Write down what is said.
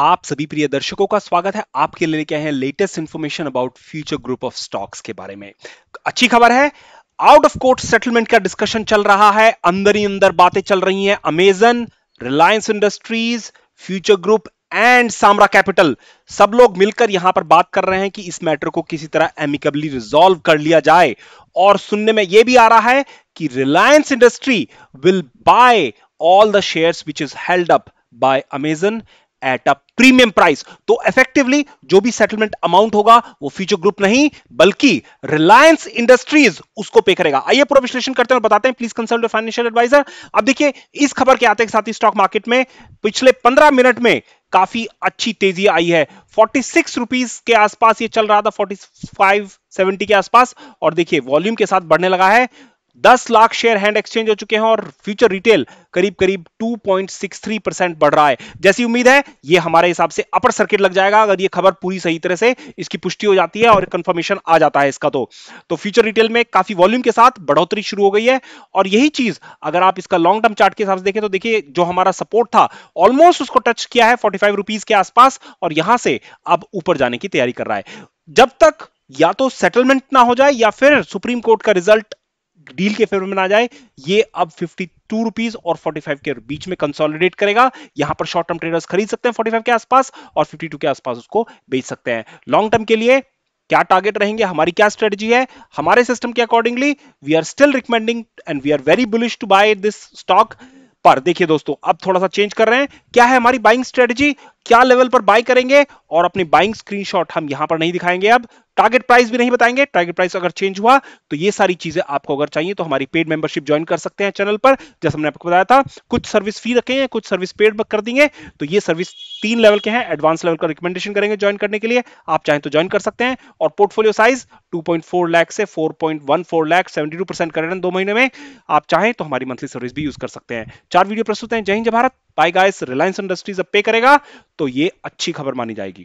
आप सभी प्रिय दर्शकों का स्वागत है आपके लिए क्या है latest information about Future Group of stocks के बारे में अच्छी खबर है आउट ऑफ कोर्ट सेटलमेंट का डिस्कशन चल रहा है अंदर ही अंदर बातें चल रही हैं Amazon Reliance Industries Future Group and Samara Capital सब लोग मिलकर यहां पर बात कर रहे हैं कि इस मैटर को किसी तरह एमिकेबली रिजॉल्व कर लिया जाए और सुनने में यह भी आ रहा है कि Reliance Industry will buy all the shares which is held up by Amazon at a premium price तो इफेक्टिवली जो भी सेटलमेंट अमाउंट होगा वो फ्यूचर ग्रुप नहीं बल्कि रिलायंस इंडस्ट्रीज उसको पे करेगा आइए पूरा विश्लेषण करते हैं और बताते हैं प्लीज कंसल्ट फाइनेंशियल एडवाइजर अब देखिए इस खबर के आते के साथ ही स्टॉक मार्केट में पिछले पंद्रह मिनट में काफी अच्छी तेजी आई है फोर्टी सिक्स रुपीज के आसपास ये चल रहा था फोर्टी फाइव सेवेंटी के आसपास और देखिए वॉल्यूम के साथ बढ़ने लगा है 10 लाख शेयर हैंड एक्सचेंज हो चुके हैं और फ्यूचर रिटेल करीब करीब 2.63 परसेंट बढ़ रहा है जैसी उम्मीद है ये हमारे हिसाब से अपर सर्किट लग जाएगा अगर ये खबर पूरी सही तरह से इसकी पुष्टि हो जाती है और कंफर्मेशन आ जाता है इसका तो तो फ्यूचर रिटेल में काफी वॉल्यूम के साथ बढ़ोतरी शुरू हो गई है और यही चीज अगर आप इसका लॉन्ग टर्म चार्ट के हिसाब से देखें तो देखिए जो हमारा सपोर्ट था ऑलमोस्ट उसको टच किया है फोर्टी के आसपास और यहां से अब ऊपर जाने की तैयारी कर रहा है जब तक या तो सेटलमेंट ना हो जाए या फिर सुप्रीम कोर्ट का रिजल्ट डील के फेवर में ना जाए ये अब फिफ्टी टू रुपीज और 45 के बीच में कंसोलिडेट करेगा यहां पर शॉर्ट टर्म ट्रेडर्स खरीद सकते हैं 45 के आसपास और 52 के आसपास उसको बेच सकते हैं लॉन्ग टर्म के लिए क्या टारगेट रहेंगे हमारी क्या स्ट्रेटजी है हमारे सिस्टम के accordingly we are still recommending and we are very bullish to buy this stock पर देखिए दोस्तों अब थोड़ा सा चेंज कर रहे हैं क्या है हमारी बाइंग स्ट्रेटजी क्या लेवल पर बाय करेंगे और अपनी बाइंग स्क्रीनशॉट हम यहां पर नहीं दिखाएंगे अब टारगेट प्राइस भी नहीं बताएंगे टारगेट प्राइस अगर चेंज हुआ तो ये सारी चीजें आपको अगर चाहिए तो हमारी पेड मेंबरशिप ज्वाइन कर सकते हैं चैनल पर जैसे हमने आपको बताया था कुछ सर्विस फी रखे हैं कुछ सर्विस पेड कर देंगे तो ये सर्विस तीन लेवल के हैं एडवांस लेवल का रिकमेंडेशन करेंगे ज्वाइन करने के लिए आप चाहें तो ज्वाइन कर सकते हैं और पोर्टफोलियो साइज 2.4 लाख से 4.14 लाख 72 परसेंट कर रहे दो महीने में आप चाहें तो हमारी मंथली सर्विस भी यूज कर सकते हैं चार वीडियो प्रस्तुत हैं जय हिंद जय Bharat bye guys Reliance Industries अब पे करेगा तो ये अच्छी खबर मानी जाएगी